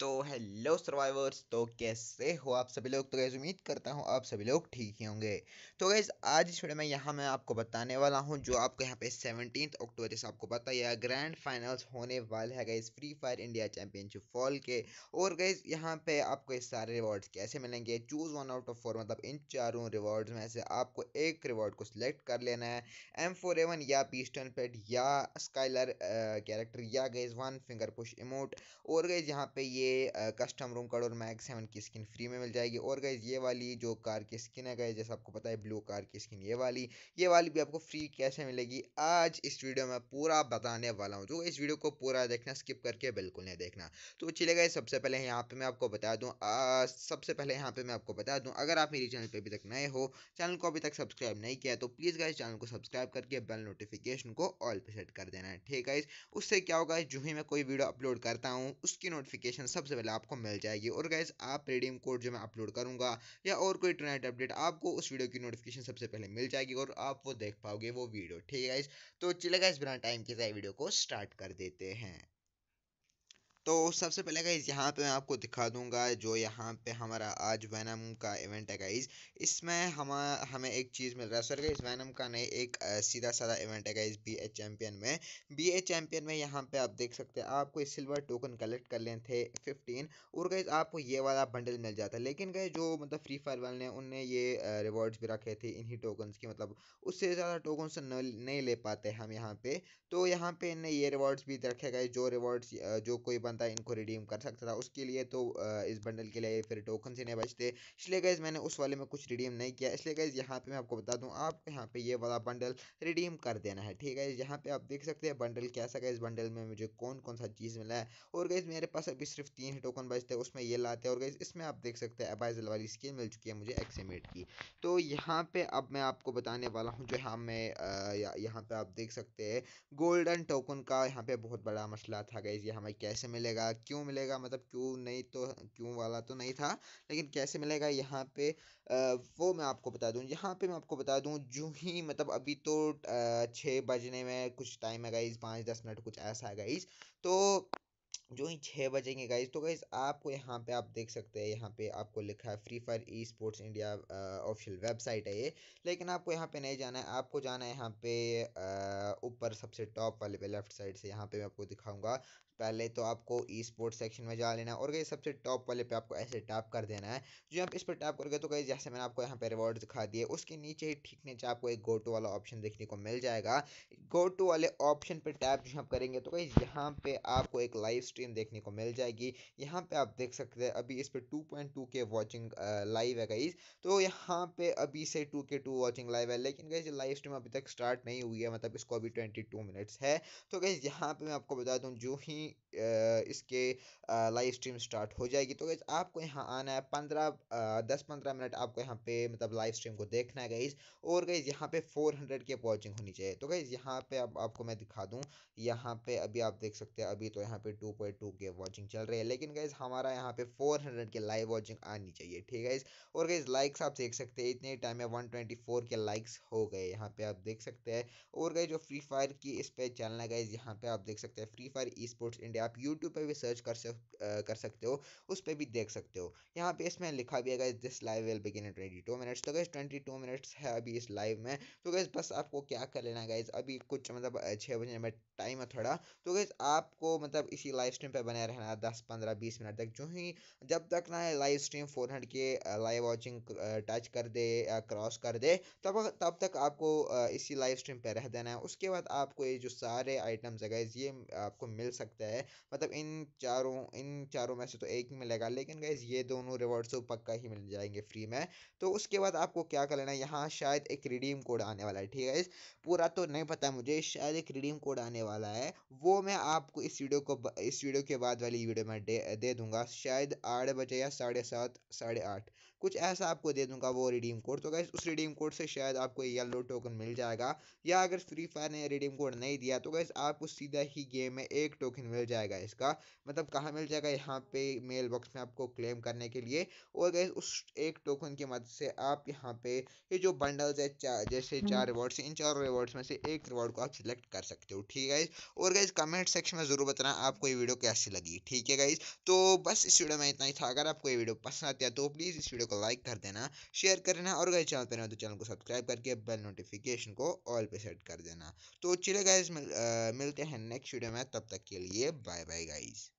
तो hello survivors तो कैसे हो आप सभी लोग तो गैस उम्मीद करता हूँ आप सभी लोग ठीक ही होंगे तो गैस आज इस वीडियो में यहाँ मैं आपको बताने वाला हूँ जो आपको यहाँ पे सेवनटीन अक्टूबर जैसे आपको पता है ग्रैंड फाइनल्स होने वाले हैं guys free fire India championship fall के और गैस यहाँ पे आपको ये सारे रिवॉर्ड्स कैसे मिलेंगे choose one out of four मतलब इन चारों रिवॉर्ड्स में से आपको एक रिवॉर्ड को सिलेक्ट कर लेना है एम फोर एवन या पीस्टन पेट या स्काइलर कैरेक्टर या guys one finger push emote और गैस यहाँ पे ये ये कस्टम रूम कार्ड और मैग सेवन की स्किन फ्री में मिल जाएगी और गाइज ये वाली जो कार की स्किन है गाइज जैसे आपको पता है ब्लू कार की स्किन ये वाली ये वाली भी आपको फ्री कैसे मिलेगी आज इस वीडियो में पूरा बताने वाला हूँ जो तो इस वीडियो को पूरा देखना स्किप करके बिल्कुल नहीं देखना तो चले गए सबसे पहले यहाँ पर मैं आपको बता दूँ सबसे पहले यहाँ पर मैं आपको बता दूँ अगर आप मेरे चैनल पर अभी तक नए हो चैनल को अभी तक सब्सक्राइब नहीं किया तो प्लीज़ गाइज चैनल को सब्सक्राइब करके बेल नोटिफिकेशन को ऑल पर सेट कर देना है ठीक है उससे क्या होगा जो ही मैं कोई वीडियो अपलोड करता हूँ उसकी नोटिफिकेशन सबसे पहले आपको मिल जाएगी और गैस आप रिडीम कोड जो मैं अपलोड करूंगा या और कोई ट्रेंड अपडेट आपको उस वीडियो की नोटिफिकेशन सबसे पहले मिल जाएगी और आप वो देख पाओगे वो वीडियो ठीक है गाइज तो चले इस बिना टाइम के वीडियो को स्टार्ट कर देते हैं तो सबसे पहले गाइज यहाँ पे मैं आपको दिखा दूंगा जो यहाँ पे हमारा आज वैनम का इवेंट है गाइज इसमें हम हमें एक चीज़ मिल रहा है सर गाइज वैनम का नहीं एक सीधा साधा इवेंट है गाइज बी ए चैम्पियन में बी ए चैम्पियन में यहाँ पे आप देख सकते हैं आपको सिल्वर टोकन कलेक्ट कर लेते थे फिफ्टीन और गाइज आपको ये वाला बंडल मिल जाता है लेकिन गए जो मतलब फ्री फायर वाले ने उनने ये रिवॉर्ड्स भी रखे थे इन्हीं टोकन्स की मतलब उससे ज़्यादा टोकन्स नहीं ले पाते हम यहाँ पे तो यहाँ पे इनने ये रिवॉर्ड्स भी रखे गए जो रिवॉर्ड्स जो कोई बनता है इनको रिडीम कर सकता था उसके लिए तो इस बंडल के लिए फिर टोकन से नहीं बचते इसलिए गाइज मैंने उस वाले में कुछ रिडीम नहीं किया इसलिए गाइज यहाँ पे मैं आपको बता दूँ आप यहाँ पे ये वाला बंडल रिडीम कर देना है ठीक है यहाँ पे आप देख सकते हैं बंडल कैसा इस बंडल में मुझे कौन कौन सा चीज़ मिला है और गई मेरे पास अभी सिर्फ तीन ही टोकन बचते हैं उसमें ये लाते हैं और गाइज इसमें आप देख सकते हैं अबाइजल वाली स्किन मिल चुकी है मुझे एक्सीमेट की तो यहाँ पर अब मैं आपको बताने वाला हूँ जो हाँ मैं यहाँ पर आप देख सकते हैं गोल्डन टोकन का यहाँ पर बहुत बड़ा मसला था गाइज ये हमें कैसे मिले मिलेगा क्यों मिलेगा मतलब क्यों नहीं तो क्यों वाला तो नहीं था लेकिन कैसे मिलेगा यहाँ पे वो मैं आपको बता दूँ यहाँ पे मैं आपको बता दूँ जो ही मतलब अभी तो छः बजने में कुछ टाइम है गाइज पाँच दस मिनट कुछ ऐसा है गाइज तो जो ही छः बजेंगे गाइज तो गाइज आपको यहाँ पे आप देख सकते हैं यहाँ पे आपको लिखा है free fire esports India official website है ये लेकिन आपको यहाँ पे नहीं जाना है आपको जाना है यहाँ पे ऊपर सबसे टॉप वाले पे लेफ्ट साइड से यहाँ पे मैं आपको दिखाऊंगा पहले तो आपको ई स्पोर्ट्स सेक्शन में जा लेना है और गई सबसे टॉप वाले पे आपको ऐसे टैप कर देना है जो आप इस पर टैप करोगे तो गई जैसे मैंने आपको यहाँ पे रिवॉर्ड दिखा दिए उसके नीचे ही ठीक नीचे आपको एक गोटो वाला ऑप्शन देखने को मिल जाएगा गोटो वाले ऑप्शन पर टैप जो आप करेंगे तो गई यहाँ पे आपको एक लाइव स्ट्रीम देखने को मिल जाएगी यहाँ पे आप देख सकते हैं अभी इस पर टू पॉइंट टू के वॉचिंग लाइव है गई तो यहाँ पे अभी से टू के टू वॉचिंग लाइव है लेकिन गई लाइव स्ट्रीम अभी तक स्टार्ट नहीं हुई है मतलब इसको अभी 22 मिनट्स है तो गई यहाँ पर मैं आपको बता दूँ जो ही इसके लाइव स्ट्रीम स्टार्ट हो जाएगी तो गई आपको यहाँ आना है पंद्रह दस पंद्रह मिनट आपको यहाँ पे मतलब लाइव स्ट्रीम को देखना है गई और गई यहाँ पे फोर हंड्रेड की वॉचिंग होनी चाहिए तो गई यहाँ पे अब आपको मैं दिखा दूँ यहाँ पे अभी आप देख सकते हैं अभी तो यहाँ पे टू पर टू के वॉचिंग चल रही है लेकिन गाइज हमारा यहाँ पे फोर हंड्रेड के लाइव वॉचिंग आनी चाहिए ठीक है और गाइज लाइक्स आप देख सकते हैं इतने टाइम में वन ट्वेंटी फोर के लाइक्स हो गए यहाँ पे आप देख सकते हैं और गाइज जो फ्री फायर की इस पर चैनल है गाइज यहाँ पे आप देख सकते हैं free fire esports India आप यूट्यूब पर भी सर्च कर सक कर सकते हो उस पर भी देख सकते हो यहाँ पे इसमें लिखा भी है guys this live will begin in twenty two minutes तो गाइज ट्वेंटी टू मिनट्स है अभी इस लाइव में तो गाइज बस आपको क्या कर लेना है गाइज अभी कुछ मतलब छः बजे में टाइम है थोड़ा तो गाइज आपको मतलब इसी लाइव स्ट्रीम पर बने रहना दस पंद्रह बीस मिनट तक जो ही जब तक ना लाइव स्ट्रीम फोर हंड्रेड के लाइव वॉचिंग टच कर दे क्रॉस कर दे तब तब तक आपको इसी लाइव स्ट्रीम पर रह देना है उसके बाद आपको ये जो सारे आइटम्स है गैस ये आपको मिल सकता है मतलब इन चारों इन चारों में से तो एक ही मिलेगा लेकिन गैस ये दोनों रिवॉर्ड्स तो पक्का ही मिल जाएंगे फ्री में तो उसके बाद आपको क्या कर लेना है यहाँ शायद एक रिडीम कोड आने वाला है ठीक है पूरा तो नहीं पता मुझे शायद एक रिडीम कोड आने वाला है वो मैं आपको इस वीडियो को इस वीडियो के बाद वाली वीडियो में दे, दे दूंगा शायद आठ बजे या साढ़े सात साढ़े आठ कुछ ऐसा आपको दे दूंगा वो रिडीम कोड तो गैस उस रिडीम कोड से शायद आपको येलो टोकन मिल जाएगा या अगर फ्री फायर ने रिडीम कोड नहीं दिया तो गैस आपको सीधा ही गेम में एक टोकन मिल जाएगा इसका मतलब कहाँ मिल जाएगा यहाँ पे मेल बॉक्स में आपको क्लेम करने के लिए और गैस उस एक टोकन की मदद से आप यहाँ पे ये जो बंडल्स है हम्म। चार जैसे चार रिवॉर्ड्स इन चार रिवॉर्ड्स में से एक रिवॉर्ड को आप सिलेक्ट कर सकते हो ठीक है और गैस कमेंट सेक्शन में ज़रूर बताना आपको ये वीडियो कैसी लगी ठीक है गाइज तो बस इस वीडियो में इतना ही था अगर आपको ये वीडियो पसंद आती है तो प्लीज़ इस वीडियो वीडियो को लाइक कर देना शेयर कर देना और गए चैनल पर ना तो चैनल को सब्सक्राइब करके बेल नोटिफिकेशन को ऑल पे सेट कर देना तो चलिए गाइज मिल, मिलते हैं नेक्स्ट वीडियो में तब तक के लिए बाय बाय गाइज़